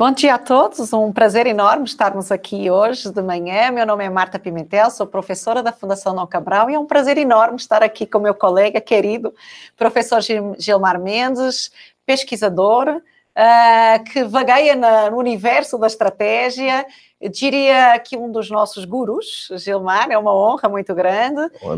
Bom dia a todos, um prazer enorme estarmos aqui hoje de manhã. Meu nome é Marta Pimentel, sou professora da Fundação Não Cabral e é um prazer enorme estar aqui com meu colega querido, professor Gilmar Mendes, pesquisador, uh, que vagueia na, no universo da estratégia eu diria que um dos nossos gurus, Gilmar, é uma honra muito grande. Oh,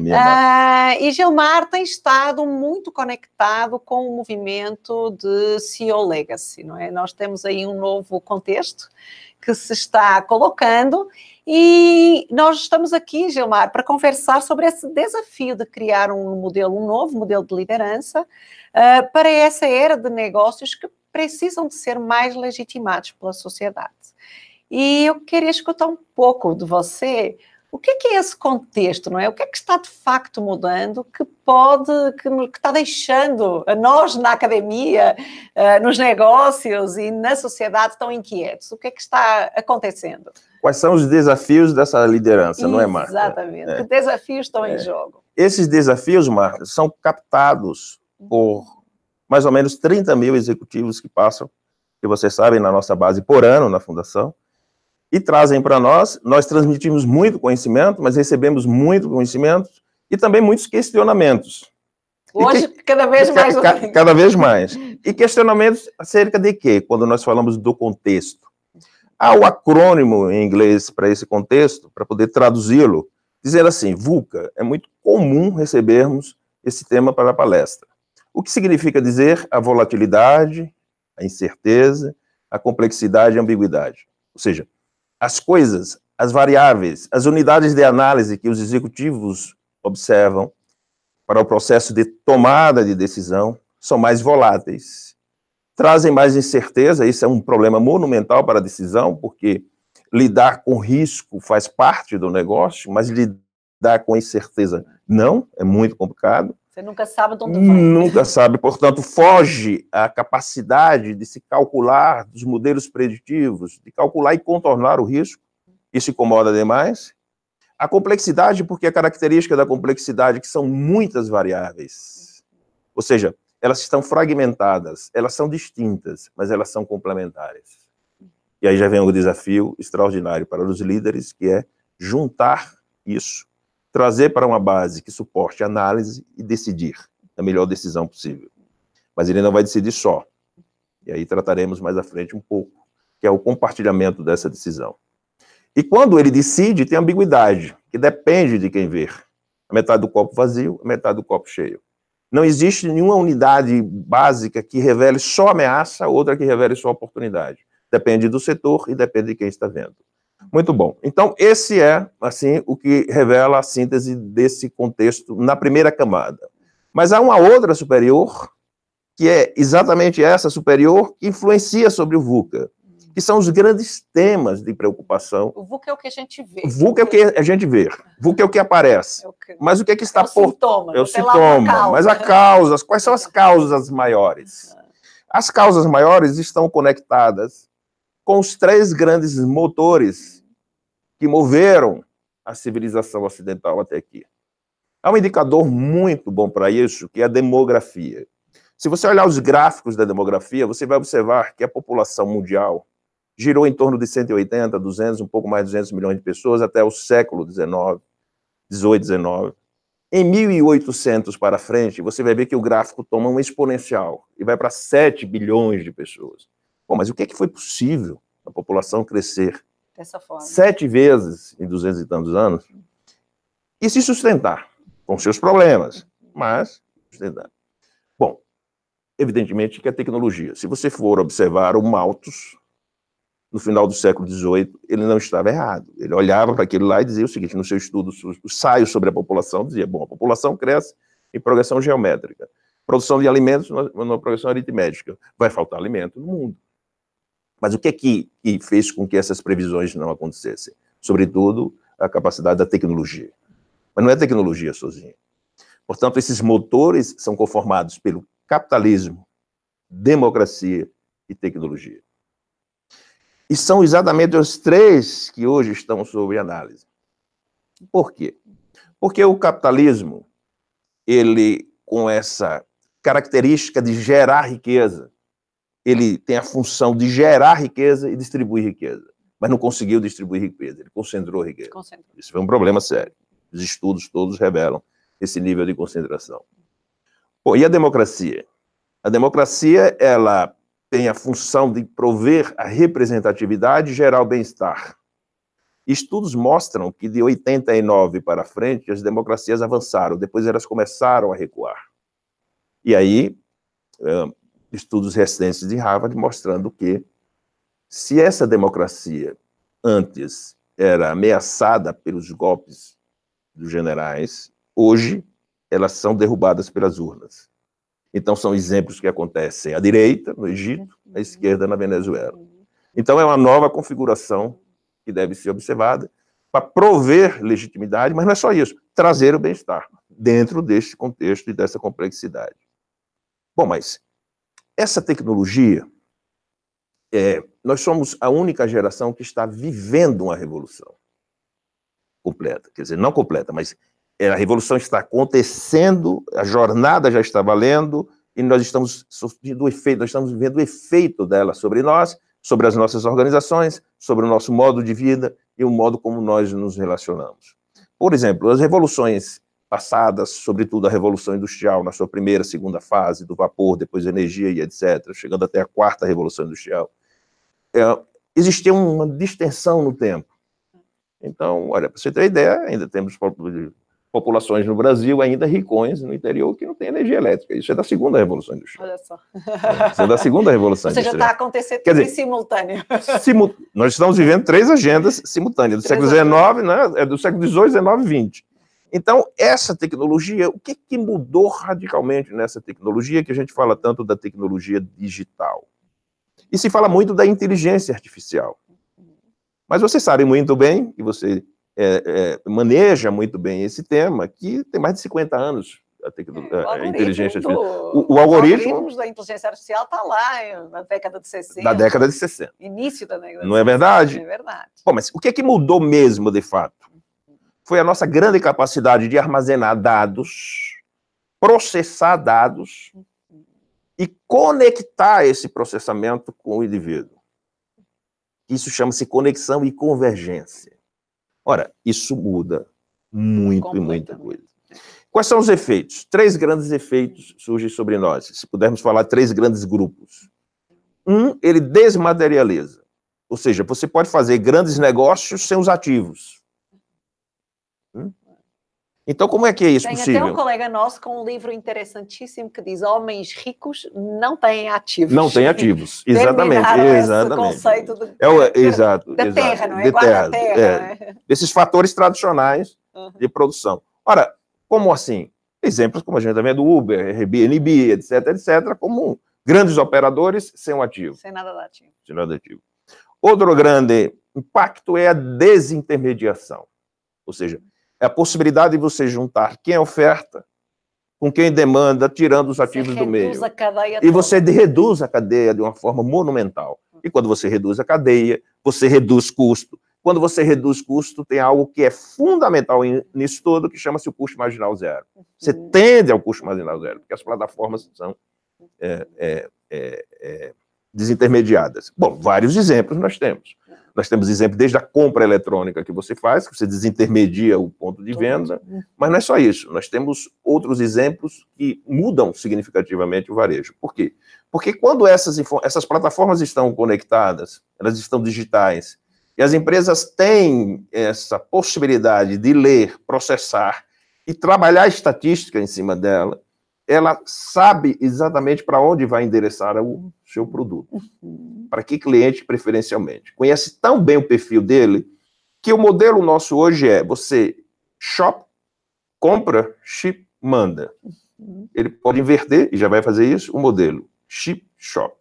e Gilmar tem estado muito conectado com o movimento de CEO Legacy, não é? Nós temos aí um novo contexto que se está colocando e nós estamos aqui, Gilmar, para conversar sobre esse desafio de criar um modelo, um novo modelo de liderança uh, para essa era de negócios que precisam de ser mais legitimados pela sociedade. E eu queria escutar um pouco de você. O que é, que é esse contexto, não é? O que é que está de facto mudando que pode, que, que está deixando a nós na academia, eh, nos negócios e na sociedade tão inquietos? O que é que está acontecendo? Quais são os desafios dessa liderança, não é, Marcos? Exatamente. É. Que desafios estão é. em jogo? Esses desafios, Marcos, são captados uhum. por mais ou menos 30 mil executivos que passam, que vocês sabem, na nossa base por ano na fundação e trazem para nós. Nós transmitimos muito conhecimento, mas recebemos muito conhecimento e também muitos questionamentos. Hoje, que... cada vez mais. Cada, cada vez mais. E questionamentos acerca de quê? Quando nós falamos do contexto. Há o acrônimo em inglês para esse contexto, para poder traduzi-lo, dizer assim: VUCA, é muito comum recebermos esse tema para a palestra. O que significa dizer a volatilidade, a incerteza, a complexidade e a ambiguidade. Ou seja, as coisas, as variáveis, as unidades de análise que os executivos observam para o processo de tomada de decisão são mais voláteis, trazem mais incerteza. Isso é um problema monumental para a decisão, porque lidar com risco faz parte do negócio, mas lidar com incerteza não, é muito complicado. Você nunca sabe de onde vai. Nunca sabe, portanto, foge a capacidade de se calcular dos modelos preditivos, de calcular e contornar o risco. Isso incomoda demais. A complexidade, porque a é característica da complexidade é que são muitas variáveis. Ou seja, elas estão fragmentadas, elas são distintas, mas elas são complementares. E aí já vem um desafio extraordinário para os líderes, que é juntar isso trazer para uma base que suporte análise e decidir a melhor decisão possível. Mas ele não vai decidir só. E aí trataremos mais à frente um pouco, que é o compartilhamento dessa decisão. E quando ele decide, tem ambiguidade, que depende de quem ver. A metade do copo vazio, a metade do copo cheio. Não existe nenhuma unidade básica que revele só ameaça, outra que revele só oportunidade. Depende do setor e depende de quem está vendo. Muito bom. Então, esse é, assim, o que revela a síntese desse contexto na primeira camada. Mas há uma outra superior, que é exatamente essa superior, que influencia sobre o VUCA, que são os grandes temas de preocupação. O VUCA é o que a gente vê. VUCA é o que a gente vê. VUCA é o que aparece. É Mas o que é que está é por... Sintoma, é o sintoma. Mas a causas, quais são as causas maiores? As causas maiores estão conectadas com os três grandes motores que moveram a civilização ocidental até aqui. Há um indicador muito bom para isso, que é a demografia. Se você olhar os gráficos da demografia, você vai observar que a população mundial girou em torno de 180, 200, um pouco mais de 200 milhões de pessoas até o século 19, 18, 19. Em 1800 para frente, você vai ver que o gráfico toma um exponencial e vai para 7 bilhões de pessoas. Bom, mas o que, é que foi possível a população crescer Dessa forma. sete vezes em duzentos e tantos anos e se sustentar com seus problemas, mas sustentar? Bom, evidentemente que a tecnologia, se você for observar o Malthus, no final do século XVIII, ele não estava errado. Ele olhava para aquilo lá e dizia o seguinte, no seu estudo, o saio sobre a população, dizia, bom, a população cresce em progressão geométrica. Produção de alimentos, numa progressão aritmética. Vai faltar alimento no mundo. Mas o que é que, que fez com que essas previsões não acontecessem? Sobretudo, a capacidade da tecnologia. Mas não é tecnologia sozinha. Portanto, esses motores são conformados pelo capitalismo, democracia e tecnologia. E são exatamente os três que hoje estão sob análise. Por quê? Porque o capitalismo, ele, com essa característica de gerar riqueza, ele tem a função de gerar riqueza e distribuir riqueza, mas não conseguiu distribuir riqueza, ele concentrou riqueza. Concentrou. Isso foi um problema sério. Os estudos todos revelam esse nível de concentração. Bom, e a democracia? A democracia, ela tem a função de prover a representatividade e gerar o bem-estar. Estudos mostram que de 89 para frente as democracias avançaram, depois elas começaram a recuar. E aí, estudos recentes de Harvard mostrando que se essa democracia antes era ameaçada pelos golpes dos generais, hoje elas são derrubadas pelas urnas. Então são exemplos que acontecem à direita no Egito, à esquerda na Venezuela. Então é uma nova configuração que deve ser observada para prover legitimidade, mas não é só isso, trazer o bem-estar dentro deste contexto e dessa complexidade. Bom, mas essa tecnologia, é, nós somos a única geração que está vivendo uma revolução completa. Quer dizer, não completa, mas é, a revolução está acontecendo, a jornada já está valendo, e nós estamos sofrendo o efeito, nós estamos vivendo o efeito dela sobre nós, sobre as nossas organizações, sobre o nosso modo de vida e o modo como nós nos relacionamos. Por exemplo, as revoluções passadas, sobretudo a Revolução Industrial, na sua primeira, segunda fase, do vapor, depois energia e etc., chegando até a quarta Revolução Industrial, é, existia uma distensão no tempo. Então, olha, para você ter ideia, ainda temos populações no Brasil ainda ricões no interior que não tem energia elétrica. Isso é da segunda revolução industrial. Olha só. Isso é da segunda revolução Ou seja, está acontecendo Quer dizer, em simultâneo. Simu... Nós estamos vivendo três agendas simultâneas, do três século XIX, né? é do século XVIII, XIX e XX. Então, essa tecnologia, o que, que mudou radicalmente nessa tecnologia que a gente fala tanto da tecnologia digital? E se fala muito da inteligência artificial. Mas você sabe muito bem, e você é, é, maneja muito bem esse tema, que tem mais de 50 anos a, é, a inteligência do, artificial. O, o algoritmo. Os da inteligência artificial está lá na década de 60. Da década de 60. Início da década de 60. É Não é verdade? Não é verdade. Bom, mas o que é que mudou mesmo, de fato? foi a nossa grande capacidade de armazenar dados, processar dados e conectar esse processamento com o indivíduo. Isso chama-se conexão e convergência. Ora, isso muda muito e muita coisa. Quais são os efeitos? Três grandes efeitos surgem sobre nós. Se pudermos falar, três grandes grupos. Um, ele desmaterializa. Ou seja, você pode fazer grandes negócios sem os ativos. Então, como é que é isso Tem possível? Tem até um colega nosso com um livro interessantíssimo que diz: Homens ricos não têm ativos. Não têm ativos, exatamente. exatamente. conceito do, é o, conceito da exato, terra, não é? De terra, terra é. é. Esses fatores tradicionais uhum. de produção. Ora, como assim? Exemplos como a gente também é do Uber, Airbnb, etc, etc, como grandes operadores sem um ativo. Sem nada ativo. Sem nada ativo. Outro grande impacto é a desintermediação. Ou seja, é a possibilidade de você juntar quem oferta com quem demanda, tirando os ativos do meio. e você reduz a cadeia de uma forma monumental. E quando você reduz a cadeia, você reduz custo. Quando você reduz custo, tem algo que é fundamental nisso todo, que chama-se o custo marginal zero. Você uhum. tende ao custo marginal zero, porque as plataformas são é, é, é, é desintermediadas. Bom, vários exemplos nós temos. Nós temos exemplo desde a compra eletrônica que você faz, que você desintermedia o ponto de venda, mas não é só isso. Nós temos outros exemplos que mudam significativamente o varejo. Por quê? Porque quando essas, essas plataformas estão conectadas, elas estão digitais, e as empresas têm essa possibilidade de ler, processar e trabalhar estatística em cima dela, ela sabe exatamente para onde vai endereçar o seu produto. Uhum. Para que cliente, preferencialmente. Conhece tão bem o perfil dele que o modelo nosso hoje é você shop, compra, ship, manda. Uhum. Ele pode inverter, e já vai fazer isso, o modelo ship, shop.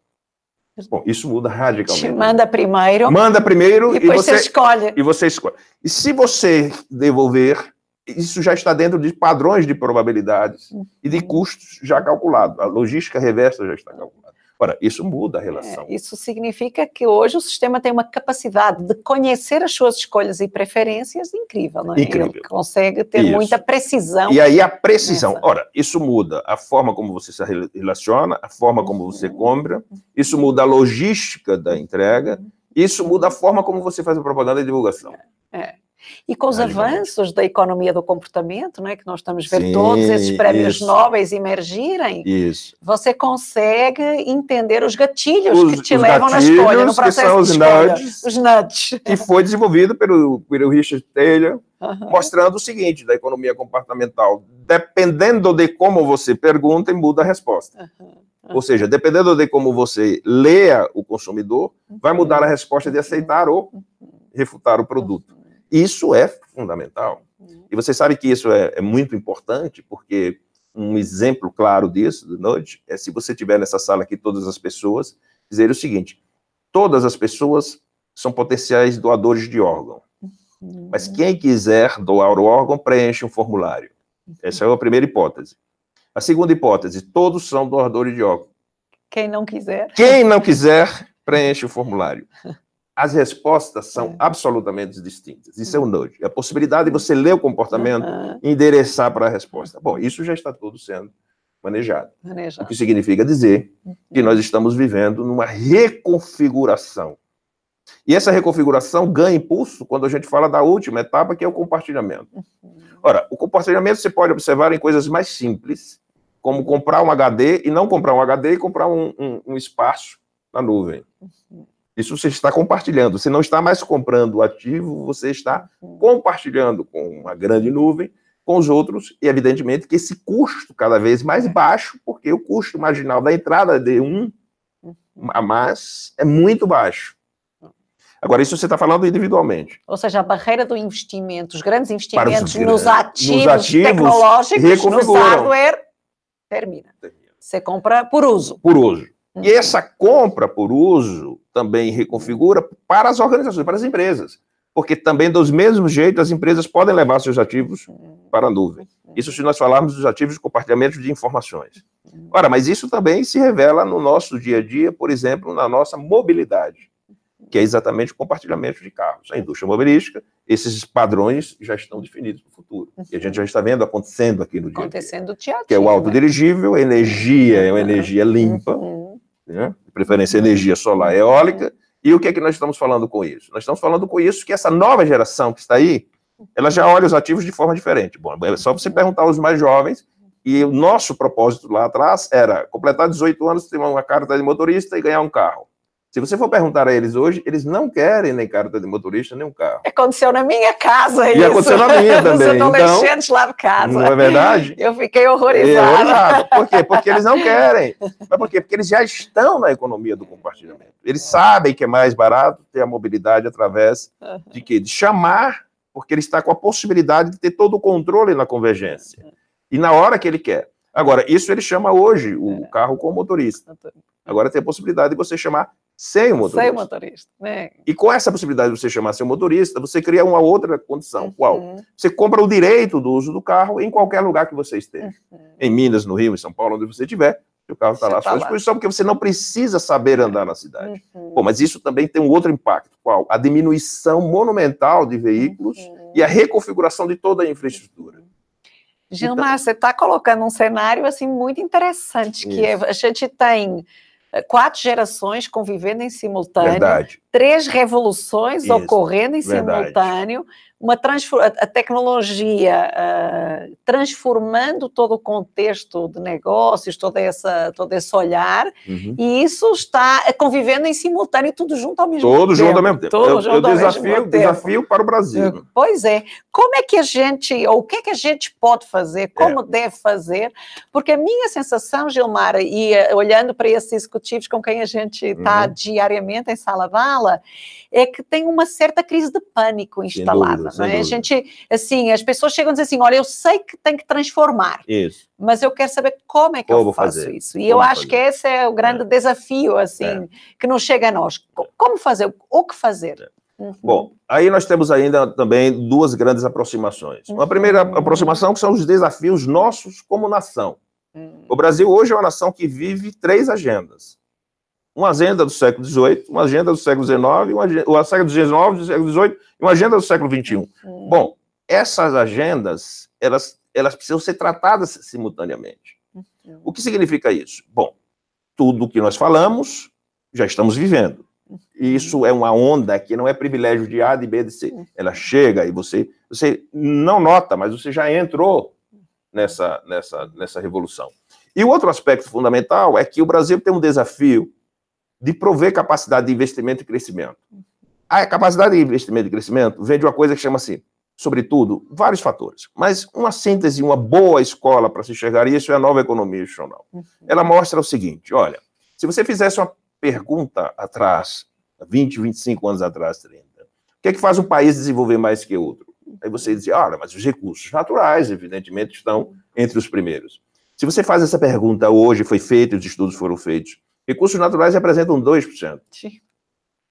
Bom, isso muda radicalmente. Te manda primeiro. Manda primeiro e, e você, você escolhe. E você escolhe. E se você devolver isso já está dentro de padrões de probabilidades uhum. e de custos já calculados. A logística reversa já está calculada. Ora, isso muda a é, relação. É, isso significa que hoje o sistema tem uma capacidade de conhecer as suas escolhas e preferências incrível, não é? Incrível. Ele consegue ter isso. muita precisão. E aí a precisão, nessa. ora, isso muda a forma como você se relaciona, a forma como você uhum. compra, uhum. isso muda a logística da entrega, uhum. isso muda a forma como você faz a propaganda e divulgação. É. é. E com os avanços da economia do comportamento, não é? que nós estamos a ver sim, todos esses prémios isso. nobres emergirem, isso. você consegue entender os gatilhos os, que te levam na escolha, no processo os de escolha. Nuts, os nuts. Que foi desenvolvido pelo, pelo Richard Taylor, uhum. mostrando o seguinte da economia comportamental. Dependendo de como você pergunta, muda a resposta. Uhum. Ou seja, dependendo de como você leia o consumidor, vai mudar a resposta de aceitar ou uhum. refutar o produto. Uhum. Isso é fundamental. Uhum. E você sabe que isso é, é muito importante, porque um exemplo claro disso, de noite, é se você tiver nessa sala aqui todas as pessoas, dizer o seguinte: todas as pessoas são potenciais doadores de órgão. Uhum. Mas quem quiser doar o órgão, preenche um formulário. Uhum. Essa é a primeira hipótese. A segunda hipótese: todos são doadores de órgão. Quem não quiser. Quem não quiser, preenche o formulário. as respostas são é. absolutamente distintas. Isso é o uhum. um nojo. É a possibilidade de você ler o comportamento e endereçar para a resposta. Bom, isso já está tudo sendo manejado. manejado. O que significa dizer que uhum. nós estamos vivendo numa reconfiguração. E essa reconfiguração ganha impulso quando a gente fala da última etapa, que é o compartilhamento. Uhum. Ora, o compartilhamento você pode observar em coisas mais simples, como comprar um HD e não comprar um HD e comprar um, um, um espaço na nuvem. Isso você está compartilhando. Você não está mais comprando o ativo, você está compartilhando com uma grande nuvem, com os outros, e evidentemente que esse custo cada vez mais é. baixo, porque o custo marginal da entrada de um uhum. a mais é muito baixo. Agora, isso você está falando individualmente. Ou seja, a barreira do investimento, os grandes investimentos os grandes, nos, ativos nos, ativos tecnológicos, no hardware, termina. termina. Você compra por uso. Por uso. E essa compra por uso também reconfigura para as organizações, para as empresas. Porque também, dos mesmo jeito as empresas podem levar seus ativos para a nuvem. Isso se nós falarmos dos ativos de compartilhamento de informações. Ora, mas isso também se revela no nosso dia a dia, por exemplo, na nossa mobilidade, que é exatamente o compartilhamento de carros. A indústria mobilística, esses padrões já estão definidos para o futuro. E a gente já está vendo acontecendo aqui no dia a dia. Acontecendo teatro. Que é o né? autodirigível, energia, é uma energia limpa uhum né? de preferência energia solar e eólica. E o que é que nós estamos falando com isso? Nós estamos falando com isso que essa nova geração que está aí, ela já olha os ativos de forma diferente. Bom, é só você perguntar aos mais jovens, e o nosso propósito lá atrás era completar 18 anos, ter uma carta de motorista e ganhar um carro. Se você for perguntar a eles hoje, eles não querem nem carta de motorista, nem um carro. Aconteceu na minha casa e isso. E aconteceu na minha também. Os então, adolescentes então, lá de casa. Não é verdade? Eu fiquei horrorizada. É, horrorizado. Por quê? Porque eles não querem. Mas por quê? Porque eles já estão na economia do compartilhamento. Eles é. sabem que é mais barato ter a mobilidade através de quê? De chamar, porque ele está com a possibilidade de ter todo o controle na convergência. E na hora que ele quer. Agora, isso ele chama hoje o é. carro com o motorista. Agora tem a possibilidade de você chamar sem o motorista. Sem o motorista, né? E com essa possibilidade de você chamar seu motorista, você cria uma outra condição. Uhum. Qual? Você compra o direito do uso do carro em qualquer lugar que você esteja. Uhum. Em Minas, no Rio, em São Paulo, onde você estiver, o carro está lá à tá sua disposição, porque você não precisa saber andar na cidade. Uhum. mas isso também tem um outro impacto. Qual? A diminuição monumental de veículos uhum. e a reconfiguração de toda a infraestrutura. Gilmar, então, você está colocando um cenário assim muito interessante, que é a gente tem quatro gerações convivendo em simultâneo, Verdade três revoluções Isso, ocorrendo em verdade. simultâneo, uma a tecnologia uh, transformando todo o contexto de negócios, toda essa, todo esse olhar, uhum. e isso está é, convivendo em simultâneo, tudo junto ao mesmo tudo tempo. Junto ao mesmo tempo. Todo eu, junto eu ao desafio, mesmo tempo. desafio para o Brasil. Pois é. Como é que a gente, ou o que é que a gente pode fazer, é. como é. deve fazer, porque a minha sensação, Gilmar, e uh, olhando para esses executivos com quem a gente está uhum. diariamente em sala de aula, fala, é que tem uma certa crise de pânico instalada, dúvida, não é? A gente, assim, as pessoas chegam e dizem assim, olha, eu sei que tem que transformar, isso. mas eu quero saber como é que como eu faço fazer? isso. E como eu acho fazer? que esse é o grande é. desafio, assim, é. que nos chega a nós. Como fazer? O que fazer? É. Uhum. Bom, aí nós temos ainda também duas grandes aproximações. Uhum. Uma primeira aproximação que são os desafios nossos como nação. Uhum. O Brasil hoje é uma nação que vive três agendas uma agenda do século XVIII, uma agenda do século XIX, uma, agenda, do XIX, do século XVIII e uma agenda do século XXI. Bom, essas agendas, elas, elas precisam ser tratadas simultaneamente. Uhum. O que significa isso? Bom, tudo o que nós falamos, já estamos vivendo. E uhum. isso é uma onda que não é privilégio de A, de B, de C. Uhum. Ela chega e você, você não nota, mas você já entrou nessa, nessa, nessa revolução. E o outro aspecto fundamental é que o Brasil tem um desafio de prover capacidade de investimento e crescimento. A capacidade de investimento e crescimento vem de uma coisa que chama-se, sobretudo, vários fatores. Mas uma síntese, uma boa escola para se enxergar isso é a nova economia institucional. Uhum. Ela mostra o seguinte: olha, se você fizesse uma pergunta atrás, 20, 25 anos atrás, 30, o que é que faz um país desenvolver mais que outro? Aí você dizia, olha, mas os recursos naturais, evidentemente, estão entre os primeiros. Se você faz essa pergunta hoje, foi feito, os estudos foram feitos, Recursos naturais representam 2%.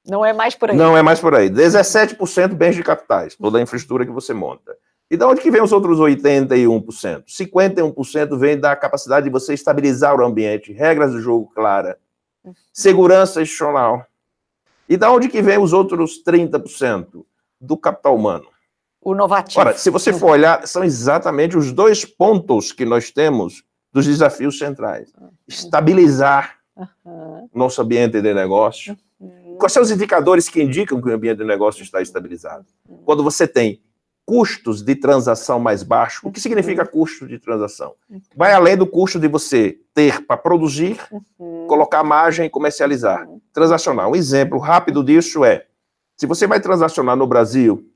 Não é mais por aí. Não é mais por aí. 17% bens de capitais, toda a infraestrutura que você monta. E de onde que vem os outros 81%? 51% vem da capacidade de você estabilizar o ambiente, regras do jogo clara, segurança institucional. E de onde que vem os outros 30% do capital humano? O novativo. Ora, se você for olhar, são exatamente os dois pontos que nós temos dos desafios centrais. Ah, estabilizar uhum. nosso ambiente de negócio. Uhum. Quais são os indicadores que indicam que o ambiente de negócio está estabilizado? Uhum. Quando você tem custos de transação mais baixos. o que significa uhum. custo de transação? Uhum. Vai além do custo de você ter para produzir, uhum. colocar margem e comercializar. Transacionar. Um exemplo rápido disso é: se você vai transacionar no Brasil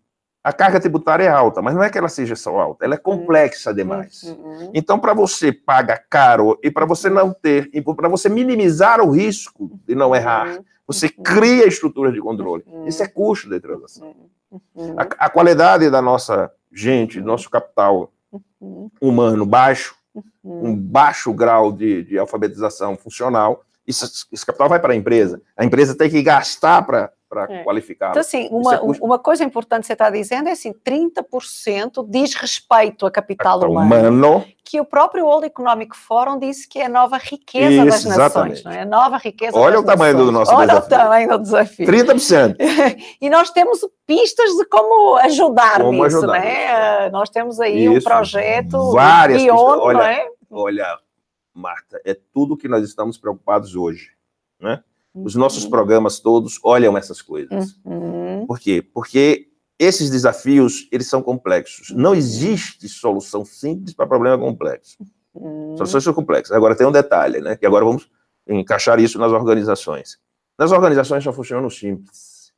a carga tributária é alta, mas não é que ela seja só alta, ela é uhum. complexa demais. Uhum. Então, para você pagar caro e para você não ter, para você minimizar o risco de não uhum. errar, você uhum. cria estruturas de controle. Isso é custo da transação. A, a, qualidade da nossa gente, do nosso capital humano baixo, um baixo grau de, de alfabetização funcional, isso, esse capital vai para a empresa. A empresa tem que gastar para para é. qualificar. Então, assim, uma, é uma coisa importante que você está dizendo é assim: 30% diz respeito à capital, capital humano. Que o próprio World Economic Forum disse que é a nova riqueza Isso, das nações, exatamente. não é? A nova riqueza Olha o tamanho nações. do nosso Olha desafio. Olha o tamanho do desafio. 30%. e nós temos pistas de como ajudar como nisso, ajudar. né? Ah, nós temos aí Isso. um projeto Várias de ontem, olha, não é? Olha, Marta, é tudo que nós estamos preocupados hoje, né? Uhum. Os nossos programas todos olham essas coisas. Uhum. Por quê? Porque esses desafios, eles são complexos. Não existe solução simples para problema complexo. Uhum. Soluções são complexas. Agora tem um detalhe, né? Que agora vamos encaixar isso nas organizações. Nas organizações só funciona simples.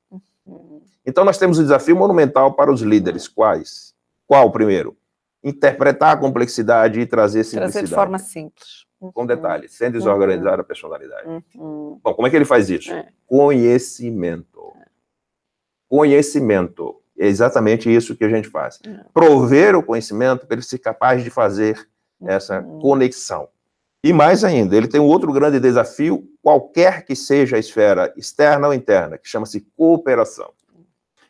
Uhum. Então nós temos um desafio monumental para os líderes. Quais? Qual primeiro? Interpretar a complexidade e trazer simplicidade. Trazer de forma simples com detalhe, sem desorganizar a uhum. personalidade. Uhum. Bom, como é que ele faz isso? É. Conhecimento. É. Conhecimento. É exatamente isso que a gente faz. É. Prover o conhecimento para ele ser capaz de fazer essa uhum. conexão. E mais ainda, ele tem um outro grande desafio, qualquer que seja a esfera externa ou interna, que chama-se cooperação.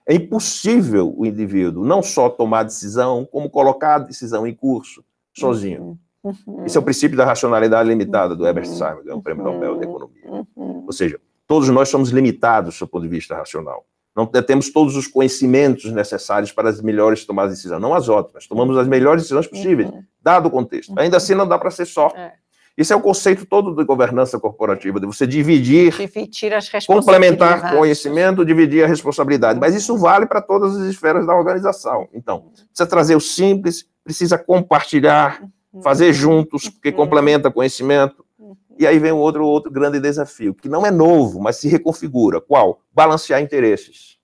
É impossível o indivíduo não só tomar decisão, como colocar a decisão em curso sozinho. Uhum. Esse é o princípio da racionalidade limitada do Herbert uhum. Simon, é né? um prêmio Nobel de uhum. Economia. Uhum. Ou seja, todos nós somos limitados do ponto de vista racional. Não né, temos todos os conhecimentos necessários para as melhores tomadas de decisão, não as ótimas, tomamos as melhores decisões possíveis, dado o contexto. Ainda assim, não dá para ser só. É. Esse é o conceito todo de governança corporativa, de você dividir, dividir complementar conhecimento, dividir a responsabilidade. Mas isso vale para todas as esferas da organização. Então, precisa trazer o simples, precisa compartilhar, fazer juntos, porque uhum. complementa conhecimento. Uhum. E aí vem um outro, outro grande desafio, que não é novo, mas se reconfigura. Qual? Balancear interesses.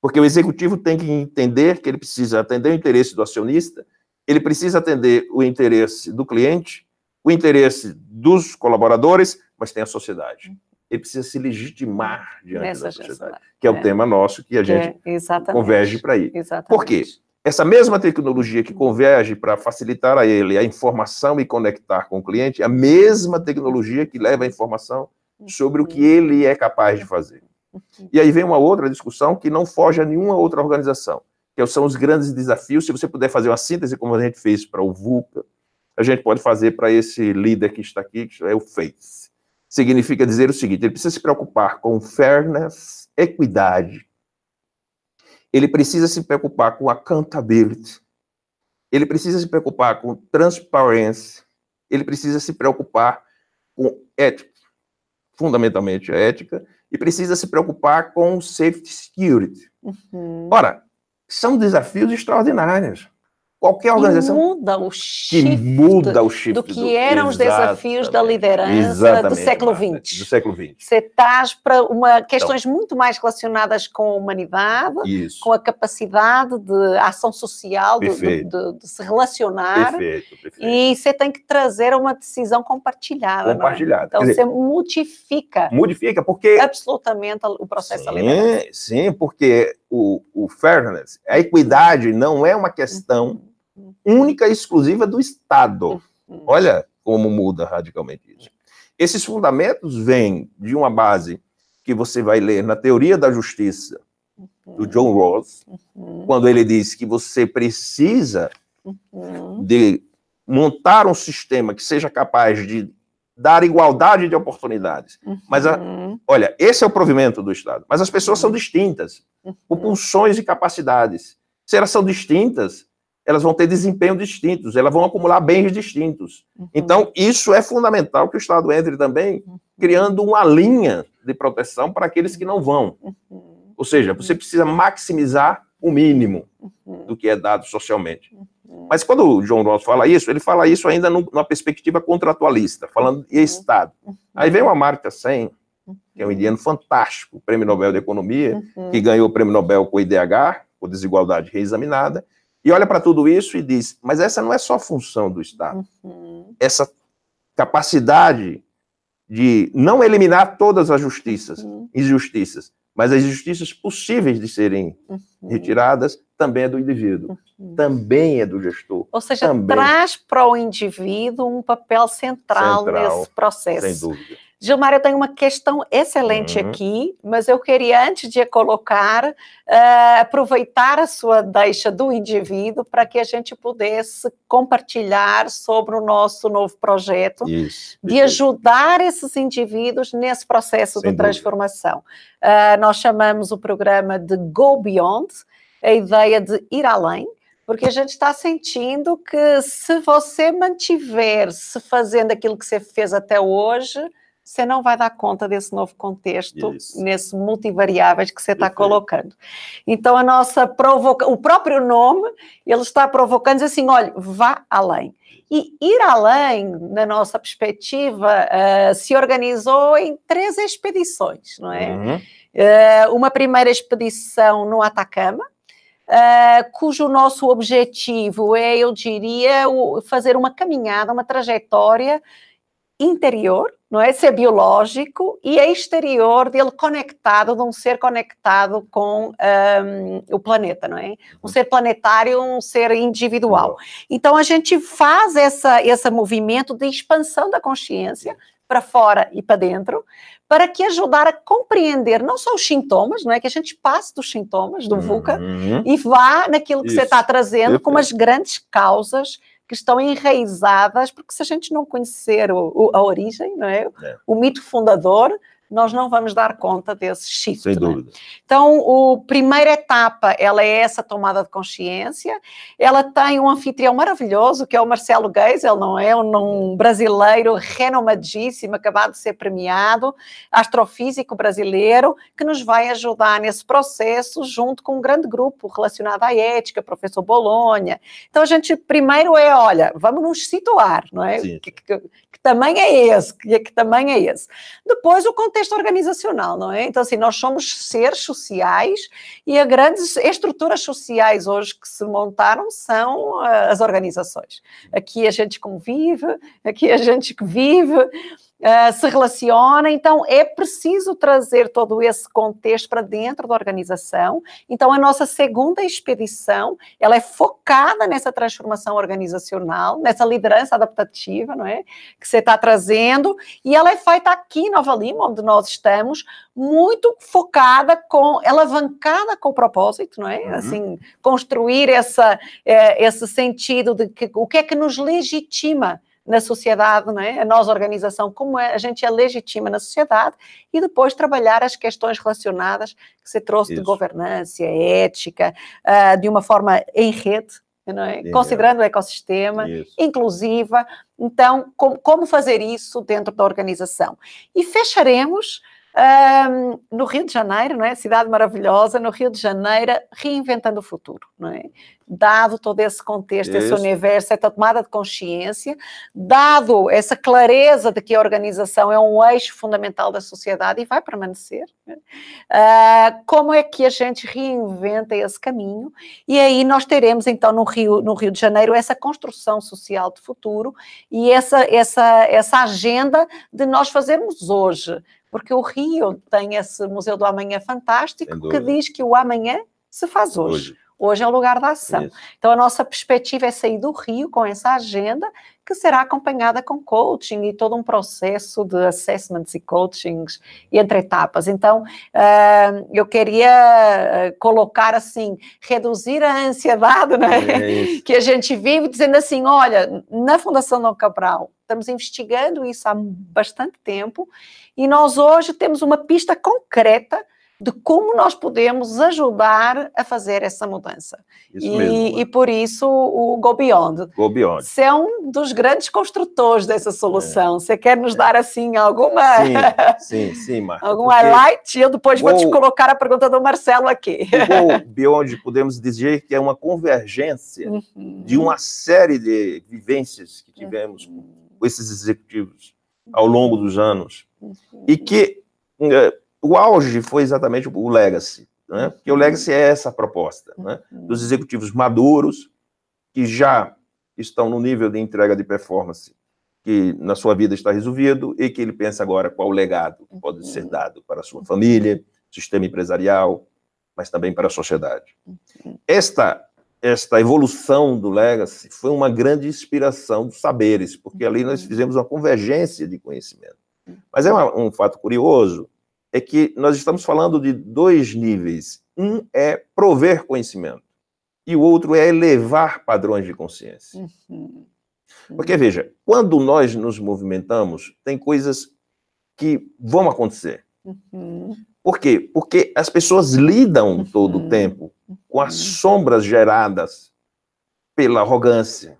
Porque o executivo tem que entender que ele precisa atender o interesse do acionista, ele precisa atender o interesse do cliente, o interesse dos colaboradores, mas tem a sociedade. Uhum. Ele precisa se legitimar diante Nessa da sociedade, gestão. que é, é, o tema nosso que a gente é, converge para aí. Exatamente. Por quê? Essa mesma tecnologia que converge para facilitar a ele a informação e conectar com o cliente, é a mesma tecnologia que leva a informação sobre o que uhum. ele é capaz de fazer. Uhum. E aí vem uma outra discussão que não foge a nenhuma outra organização, que são os grandes desafios. Se você puder fazer uma síntese, como a gente fez para o VUCA, a gente pode fazer para esse líder que está aqui, que é o FACE. Significa dizer o seguinte: ele precisa se preocupar com fairness, equidade, ele precisa se preocupar com accountability. Ele precisa se preocupar com transparência. Ele precisa se preocupar com ética, fundamentalmente a ética, e precisa se preocupar com safety security. Uhum. Ora, são desafios extraordinários qualquer organização muda que muda o chip do que eram os desafios da liderança do século XX. Do século XX. Você traz para uma questões então, muito mais relacionadas com a humanidade, isso. com a capacidade de ação social, de, de, de, de se relacionar. Perfeito, perfeito. E você tem que trazer uma decisão compartilhada. É? Compartilhada. É? Então dizer, você modifica. Modifica porque absolutamente o processo liderança. Sim, porque o, o fairness, a equidade não é uma questão uhum única e exclusiva do Estado. Uhum. Olha como muda radicalmente isso. Esses fundamentos vêm de uma base que você vai ler na Teoria da Justiça, do uhum. John Rawls, uhum. quando ele diz que você precisa de montar um sistema que seja capaz de dar igualdade de oportunidades. Mas, a, olha, esse é o provimento do Estado. Mas as pessoas são distintas, por pulsões e capacidades. Se elas são distintas, elas vão ter desempenho distintos, elas vão acumular bens distintos. Uhum. Então, isso é fundamental que o Estado entre também, uhum. criando uma linha de proteção para aqueles que não vão. Uhum. Ou seja, você precisa maximizar o mínimo uhum. do que é dado socialmente. Uhum. Mas quando o João Rawls fala isso, ele fala isso ainda numa perspectiva contratualista, falando de uhum. Estado. Aí vem o Amartya Sen, que é um indiano fantástico, prêmio Nobel de Economia, que ganhou o prêmio Nobel com o IDH, com desigualdade reexaminada, e olha para tudo isso e diz: mas essa não é só função do Estado. Uhum. Essa capacidade de não eliminar todas as justiças, uhum. injustiças, mas as injustiças possíveis de serem uhum. retiradas também é do indivíduo, uhum. também é do gestor. Ou seja, também. traz para o indivíduo um papel central, central nesse processo. Sem dúvida. Gilmar, eu tenho uma questão excelente uhum. aqui, mas eu queria, antes de colocar, uh, aproveitar a sua deixa do indivíduo para que a gente pudesse compartilhar sobre o nosso novo projeto isso, de isso. ajudar esses indivíduos nesse processo Sem de transformação. Uh, nós chamamos o programa de Go Beyond, a ideia de ir além porque a gente está sentindo que se você mantiver-se fazendo aquilo que você fez até hoje, você não vai dar conta desse novo contexto, Isso. nesse multivariáveis que você está colocando. Então, a nossa provoca... o próprio nome, ele está provocando assim, olha, vá além. E ir além, na nossa perspectiva, uh, se organizou em três expedições, não é? Uhum. Uh, uma primeira expedição no Atacama, Uh, cujo nosso objetivo é, eu diria, o, fazer uma caminhada, uma trajetória interior, não é? Ser biológico e a é exterior dele conectado, de um ser conectado com um, o planeta, não é? Um ser planetário, um ser individual. Então a gente faz essa, esse movimento de expansão da consciência para fora e para dentro, para que ajudar a compreender não só os sintomas, não é que a gente passe dos sintomas do VUCA uhum. e vá naquilo que Isso. você está trazendo Perfeito. como as grandes causas que estão enraizadas, porque se a gente não conhecer o, o, a origem, não é? é? o mito fundador, nós não vamos dar conta desse shift. Sem né? dúvida. Né? Então, a primeira etapa, ela é essa tomada de consciência, ela tem um anfitrião maravilhoso, que é o Marcelo Gueis, ele não é um, brasileiro renomadíssimo, acabado de ser premiado, astrofísico brasileiro, que nos vai ajudar nesse processo, junto com um grande grupo relacionado à ética, professor Bolonha. Então, a gente primeiro é, olha, vamos nos situar, não é? Que, que, que, tamanho é esse? Que, que tamanho é esse? Depois, o contexto contexto organizacional, não é? Então, assim, nós somos seres sociais e as grandes estruturas sociais hoje que se montaram são eh, as organizações. Aqui a gente convive, aqui a gente que vive, eh, se relaciona. Então, é preciso trazer todo esse contexto para dentro da organização. Então, a nossa segunda expedição, ela é focada nessa transformação organizacional, nessa liderança adaptativa, não é? Que você está trazendo. E ela é feita aqui em Nova Lima, onde nós estamos, muito focada com, alavancada com o propósito, não é? Uhum. Assim, construir essa, eh, esse sentido de que, o que é que nos legitima na sociedade, não é? a nossa organização, como é, a gente é legitima na sociedade, e depois trabalhar as questões relacionadas que você trouxe Isso. de governança, ética, uh, de uma forma em rede, é? considerando o ecossistema, isso. inclusiva. Então, com, como fazer isso dentro da organização? E fecharemos um, no Rio de Janeiro, não é? Cidade maravilhosa, no Rio de Janeiro, reinventando o futuro, não é? Dado todo esse contexto, Isso. esse universo, essa tomada de consciência, dado essa clareza de que a organização é um eixo fundamental da sociedade e vai permanecer, é? uh, como é que a gente reinventa esse caminho? E aí nós teremos, então, no Rio, no Rio de Janeiro, essa construção social de futuro e essa, essa, essa agenda de nós fazermos hoje porque o Rio tem esse Museu do Amanhã fantástico que diz que o amanhã se faz hoje. hoje. Hoje é o lugar da ação. Isso. Então, a nossa perspectiva é sair do Rio com essa agenda, que será acompanhada com coaching e todo um processo de assessments e coachings e entre etapas. Então, uh, eu queria ah, colocar assim, reduzir a ansiedade né? é, é que a gente vive, dizendo assim: olha, na Fundação Dom Cabral, estamos investigando isso há bastante tempo e nós hoje temos uma pista concreta de como nós podemos ajudar a fazer essa mudança. Isso e, mesmo. e por isso o Go Beyond. Go Beyond. Você é um dos grandes construtores dessa solução. É. Você quer nos dar assim alguma. Sim, sim, sim Algum porque... highlight? Eu depois Go... vou te colocar a pergunta do Marcelo aqui. O Go Beyond podemos dizer que é uma convergência uhum. de uma série de vivências que tivemos uhum. com esses executivos ao longo dos anos. Uhum. E que eh, o auge foi exatamente o Legacy, né? porque o Legacy é essa proposta, né? Uhum. dos executivos maduros, que já estão no nível de entrega de performance que na sua vida está resolvido e que ele pensa agora qual o legado que pode uhum. ser dado para a sua família, sistema empresarial, mas também para a sociedade. Uhum. Esta esta evolução do legacy foi uma grande inspiração dos saberes, porque ali nós fizemos uma convergência de conhecimento. Mas é uma, um fato curioso é que nós estamos falando de dois níveis. Um é prover conhecimento e o outro é elevar padrões de consciência. Uhum. Porque, veja, quando nós nos movimentamos, tem coisas que vão acontecer. Uhum. Por quê? Porque as pessoas lidam uhum. todo o tempo com as uhum. sombras geradas pela arrogância,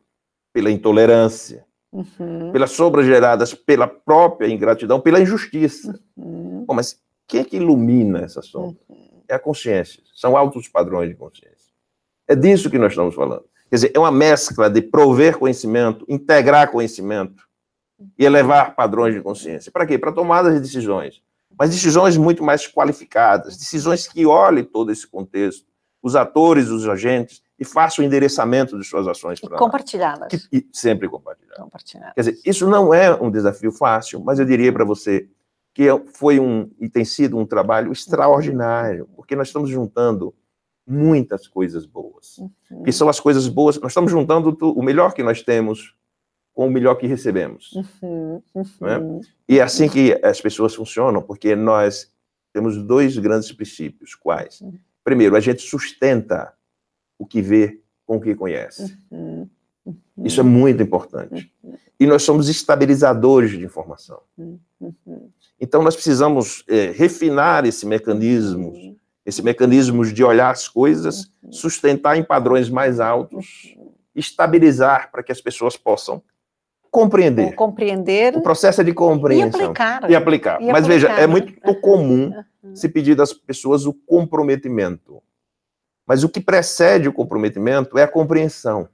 pela intolerância, uhum. pelas sombras geradas pela própria ingratidão, pela injustiça. Bom, mas que é que ilumina essa sombra? Uhum. É a consciência. São altos padrões de consciência. É disso que nós estamos falando. Quer dizer, é uma mescla de prover conhecimento, integrar conhecimento e elevar padrões de consciência. Para quê? Para tomadas de decisões. Mas decisões muito mais qualificadas, decisões que olhem todo esse contexto, os atores, os agentes, e faça o endereçamento de suas ações. E compartilhá-las. E, e sempre compartilhá-las. Compartilhá Quer dizer, isso não é um desafio fácil, mas eu diria para você, que é, foi um e tem sido um trabalho extraordinário, uhum. porque nós estamos juntando muitas coisas boas. Uhum. Que são as coisas boas, nós estamos juntando o melhor que nós temos com o melhor que recebemos. Uhum. É? Uhum. E é assim que as pessoas funcionam, porque nós temos dois grandes princípios, quais? Uhum. Primeiro, a gente sustenta o que vê com o que conhece. Uhum. Uhum. Isso é muito importante. Uhum. E nós somos estabilizadores de informação. Uhum. Então, nós precisamos é, refinar esse mecanismo, esse mecanismo de olhar as coisas, sustentar em padrões mais altos, estabilizar para que as pessoas possam compreender. O compreender. O processo é de compreensão. E aplicar. E aplicar. E Mas aplicar. veja, é muito comum se pedir das pessoas o comprometimento. Mas o que precede o comprometimento é a compreensão.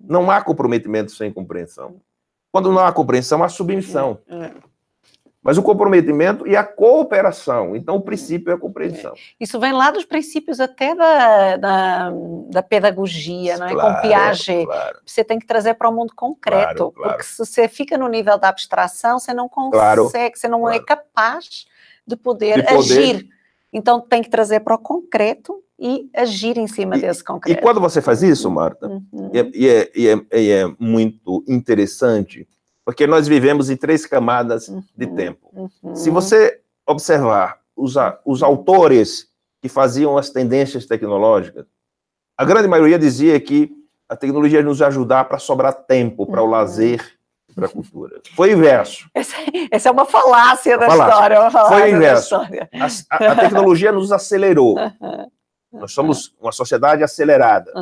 Não há comprometimento sem compreensão. Quando não há compreensão, há submissão. É, é. Mas o comprometimento e a cooperação. Então, o princípio é a compreensão. É. Isso vem lá dos princípios até da, da, da pedagogia, não é? Claro, Com Piaget. Claro. Você tem que trazer para o mundo concreto. Claro, porque se você fica no nível da abstração, você não consegue, você não é capaz de poder, de poder agir. Então, tem que trazer para o concreto e agir em cima e, desse concreto. E quando você faz isso, Marta, uhum. É, e, é, e, é, e, é, muito interessante, porque nós vivemos em três camadas de uhum. tempo. Uhum. Se você observar os, os autores que faziam as tendências tecnológicas, a grande maioria dizia que a tecnologia nos ajudar para sobrar tempo para o uhum. lazer para a cultura. Foi o inverso. Essa, essa é uma falácia, da, falácia. História, uma falácia Foi o inverso. A, a, tecnologia nos acelerou. Nós somos uma sociedade acelerada.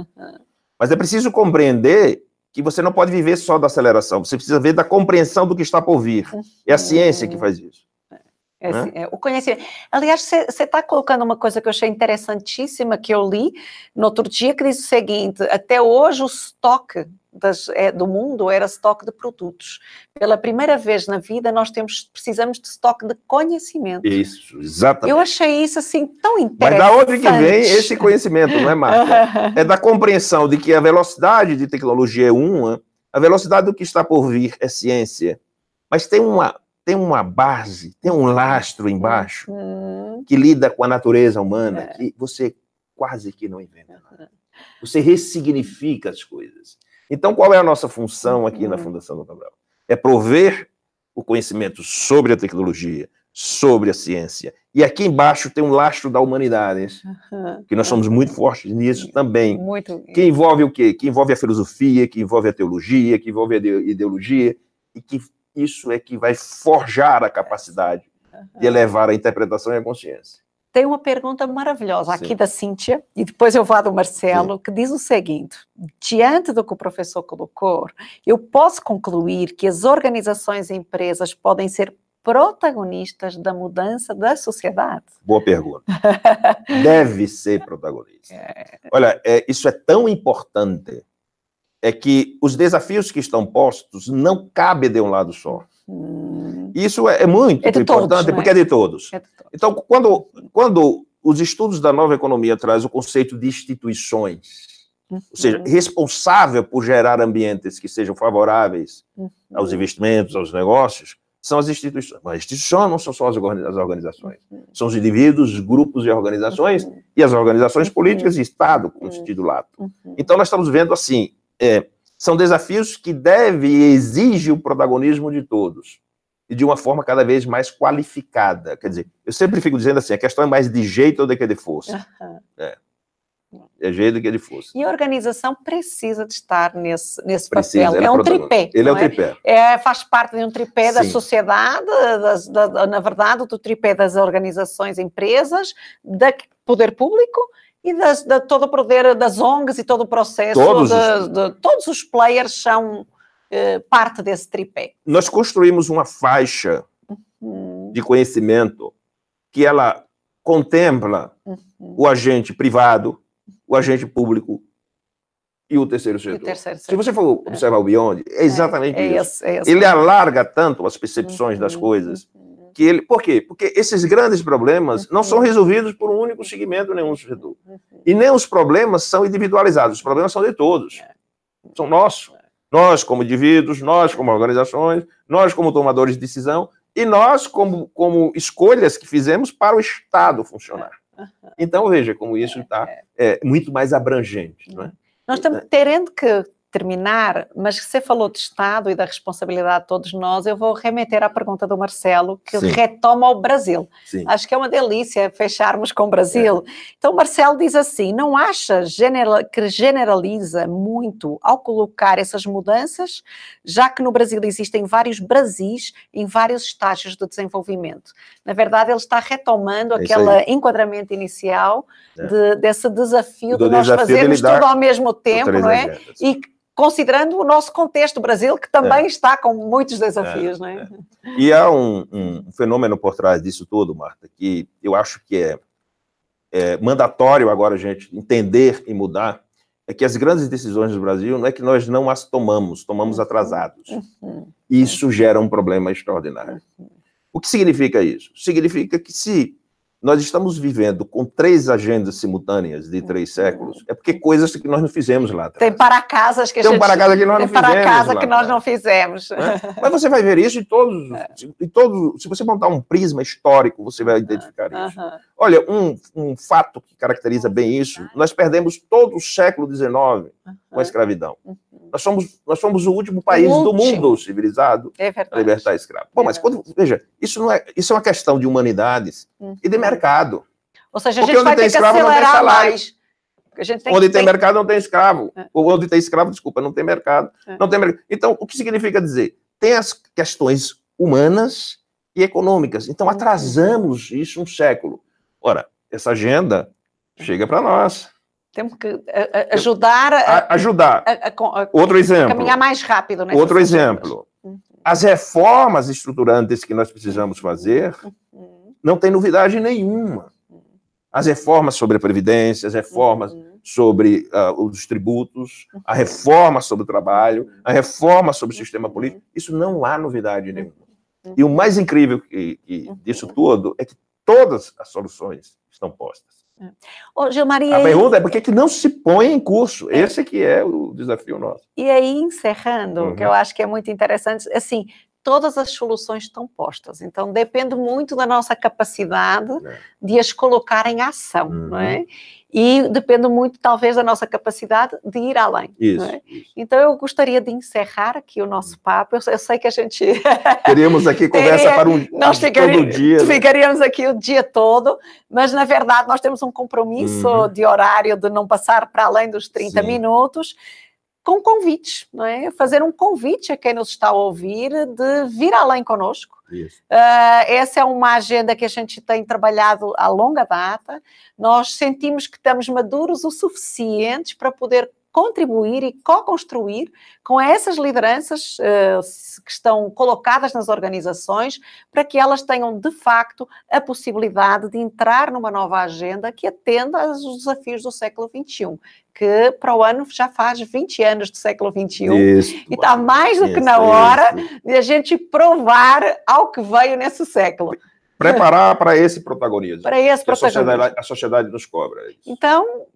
Mas é preciso compreender que você não pode viver só da aceleração, você precisa ver da compreensão do que está por vir. É a ciência que faz isso. É, é, né? é o conhecimento. Aliás, você está colocando uma coisa que eu achei interessantíssima que eu li no outro dia, que diz o seguinte: até hoje o estoque das, é, do mundo era estoque de produtos. Pela primeira vez na vida nós temos, precisamos de estoque de conhecimento. Isso, exatamente. Eu achei isso assim tão interessante. Mas da onde que vem esse conhecimento, não é, Marta? é da compreensão de que a velocidade de tecnologia é uma, a velocidade do que está por vir é ciência. Mas tem uma, tem uma base, tem um lastro embaixo uhum. que lida com a natureza humana, é. que você quase que não inventa nada. Uhum. Você ressignifica as coisas. Então, qual é a nossa função aqui na uhum. Fundação do Cabral? É prover o conhecimento sobre a tecnologia, sobre a ciência. E aqui embaixo tem um lastro da humanidade, que nós somos muito fortes nisso também. Muito. Que envolve o quê? Que envolve a filosofia, que envolve a teologia, que envolve a ideologia, e que isso é que vai forjar a capacidade de elevar a interpretação e a consciência. Tem uma pergunta maravilhosa aqui Sim. da Cíntia, e depois eu vou do Marcelo, Sim. que diz o seguinte: diante do que o professor colocou, eu posso concluir que as organizações e empresas podem ser protagonistas da mudança da sociedade? Boa pergunta. Deve ser protagonista. É... Olha, é, isso é tão importante, é que os desafios que estão postos não cabem de um lado só. Isso é, é muito é importante, todos, porque é? é? de né? todos. É de todos. Então, quando, quando os estudos da nova economia traz o conceito de instituições, Uhum. ou seja, uhum. responsável por gerar ambientes que sejam favoráveis uhum. aos investimentos, aos negócios, são as instituições. Mas as instituições não são só as organizações, uhum. são os indivíduos, grupos e organizações, uhum. e as organizações políticas e Estado, com sentido lato. Então, nós estamos vendo assim, é, são desafios que deve e exige o protagonismo de todos. E de uma forma cada vez mais qualificada. Quer dizer, eu sempre fico dizendo assim: a questão é mais de jeito do que de força. Uhum. É. É jeito que de fosse. E a organização precisa de estar nesse, nesse precisa, papel. É, é um tripé. Ele é um é? tripé. É, faz parte de um tripé Sim. da sociedade, das, da, na verdade, do tripé das organizações, empresas, da poder público e das, todo o poder das ONGs e todo o processo. Todos, de, os... De, todos os players são eh, parte desse tripé. Nós construímos uma faixa uhum. de conhecimento que ela contempla uhum. o agente privado, o agente público e o terceiro setor. O terceiro setor. Se você for observar é. o Beyond, é exatamente é. é isso. É esse, Ele alarga tanto as percepções uhum. das coisas uhum que ele. Por quê? Porque esses grandes problemas não são resolvidos por um único segmento, nenhum setor. E nem os problemas são individualizados, os problemas são de todos. É. São nossos. É. Nós, como indivíduos, nós, como organizações, nós, como tomadores de decisão, e nós, como, como escolhas que fizemos para o Estado funcionar. Então, veja como isso está é, é, muito mais abrangente. Não é? Nós estamos terendo que terminar, mas você falou de Estado e da responsabilidade de todos nós, eu vou remeter à pergunta do Marcelo, que Sim. retoma o Brasil. Sim. Acho que é uma delícia fecharmos com o Brasil. É. Então, Marcelo diz assim: não acha que generaliza muito ao colocar essas mudanças, já que no Brasil existem vários Brasis em vários estágios de desenvolvimento? Na verdade, ele está retomando é aquele enquadramento inicial é. de, desse desafio de nós fazermos tudo ao mesmo tempo, não é? E considerando o nosso contexto, o Brasil, que também é. está com muitos desafios, é, né? É. E há um, um, fenômeno por trás disso tudo, Marta, que eu acho que é, é mandatório agora a gente entender e mudar, é que as grandes decisões do Brasil não é que nós não as tomamos, tomamos atrasados. Uhum. Isso gera um problema extraordinário. Uhum. O que significa isso? Significa que se nós estamos vivendo com três agendas simultâneas de hum. três séculos, é porque coisas que nós não fizemos lá atrás. Tem para casas que Tem gente... para casa que nós Tem não fizemos. Tem para casa que nós não fizemos. É? Mas você vai ver isso em todos, é. em todos. Se você montar um prisma histórico, você vai identificar uh -huh. isso. Olha, um, um fato que caracteriza bem ah, isso, nós perdemos todo o século XIX com a escravidão. Uhum. Nós somos, nós somos o último país o último. do mundo civilizado é a libertar escravo. Bom, é mas quando, veja, isso, não é, isso é uma questão de humanidades uhum. e de uhum. mercado. Ou seja, a gente Porque vai ter que escravo, acelerar mais. Tem onde que... tem mercado não tem escravo. É. Ou onde tem escravo, desculpa, não tem mercado. É. Não tem mercado. Então, o que significa dizer? Tem as questões humanas e econômicas. Então, uhum. atrasamos isso um século. Ora, essa agenda chega para nós. Temos que eh, eh, a, a ajudar a, a ajudar. Outro exemplo. Caminhar mais rápido. Outro exemplo. Uhum. As reformas estruturantes que nós precisamos fazer uhum. não tem novidade nenhuma. As reformas sobre a Previdência, as reformas uhum. sobre uh, os tributos, a uhum. reforma sobre o trabalho, a reforma sobre o sistema político, isso não há novidade nenhuma. E o mais incrível que, que disso tudo é que Todas as soluções estão postas. É. Ô, Gilmaria, a pergunta é por que não se põe em curso? É. Esse que é o desafio nosso. E aí, encerrando, uhum. que eu uhum. acho que é muito interessante, assim, todas as soluções estão postas. Então, depende muito da nossa capacidade é. de as colocar em ação, uhum. não é? Uhum e depende muito, talvez, da nossa capacidade de ir além. Isso, é? isso. Então, eu gostaria de encerrar aqui o nosso papo. Eu, eu sei que a gente. Teríamos aqui conversa para um nós ficaria, todo dia. Né? Ficaríamos aqui o dia todo, mas, na verdade, nós temos um compromisso uhum. de horário de não passar para além dos 30 Sim. minutos com convites, não é? Fazer um convite a quem nos está a ouvir de vir além conosco. Isso. Uh, essa é uma agenda que a gente tem trabalhado a longa data. Nós sentimos que estamos maduros o suficiente para poder contribuir e co-construir com essas lideranças uh, que estão colocadas nas organizações para que elas tenham, de facto, a possibilidade de entrar numa nova agenda que atenda aos desafios do século XXI, que para o ano já faz 20 anos do século XXI isso, e está mais do que isso, na hora isso. de a gente provar ao que veio nesse século. Preparar para esse protagonismo. Para esse protagonismo. A sociedade, a sociedade nos cobra. É então,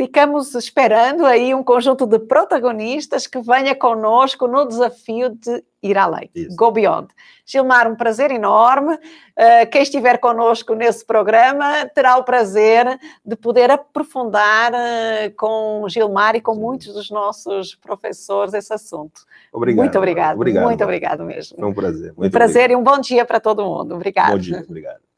Ficamos esperando aí um conjunto de protagonistas que venha conosco no desafio de ir além. Isso. Go Beyond. Gilmar, um prazer enorme. Eh, quem estiver conosco nesse programa terá o prazer de poder aprofundar eh, com Gilmar e com Sim. muitos dos nossos professores esse assunto. Obrigado. Muito obrigado. obrigado muito obrigado mesmo. Foi um prazer. Muito um prazer obrigado. e um bom dia para todo mundo. Obrigado. Bom dia, obrigado.